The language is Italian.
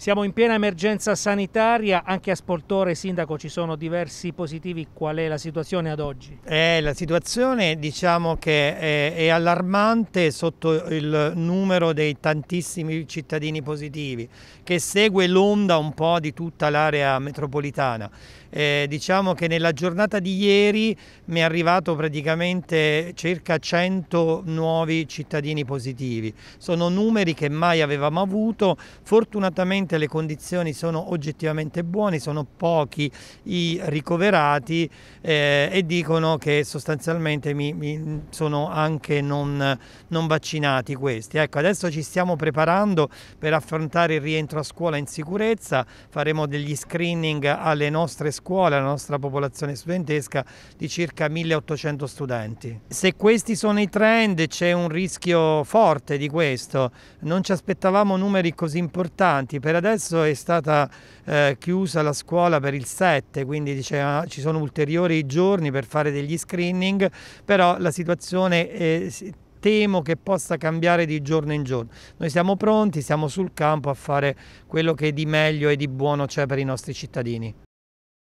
Siamo in piena emergenza sanitaria, anche a Spoltore, Sindaco, ci sono diversi positivi. Qual è la situazione ad oggi? Eh, la situazione diciamo che è, eh, è allarmante sotto il numero dei tantissimi cittadini positivi, che segue l'onda un po' di tutta l'area metropolitana. Eh, diciamo che nella giornata di ieri mi è arrivato praticamente circa 100 nuovi cittadini positivi. Sono numeri che mai avevamo avuto, fortunatamente sicuramente le condizioni sono oggettivamente buone, sono pochi i ricoverati eh, e dicono che sostanzialmente mi, mi sono anche non, non vaccinati questi. Ecco, adesso ci stiamo preparando per affrontare il rientro a scuola in sicurezza, faremo degli screening alle nostre scuole, alla nostra popolazione studentesca di circa 1800 studenti. Se questi sono i trend c'è un rischio forte di questo, non ci aspettavamo numeri così importanti, per adesso è stata eh, chiusa la scuola per il 7, quindi diceva, ah, ci sono ulteriori giorni per fare degli screening, però la situazione è, temo che possa cambiare di giorno in giorno. Noi siamo pronti, siamo sul campo a fare quello che di meglio e di buono c'è per i nostri cittadini.